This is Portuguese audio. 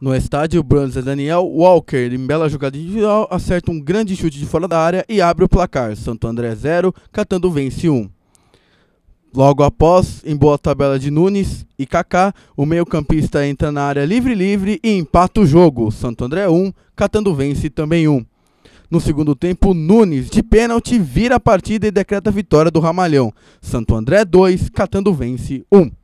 No estádio, Bruns e é Daniel Walker, em bela jogada individual, acerta um grande chute de fora da área e abre o placar. Santo André 0, Catando vence 1. Um. Logo após, em boa tabela de Nunes e Kaká, o meio-campista entra na área livre-livre e empata o jogo. Santo André 1, um, Catando vence também 1. Um. No segundo tempo, Nunes, de pênalti, vira a partida e decreta a vitória do Ramalhão. Santo André 2, Catando vence 1.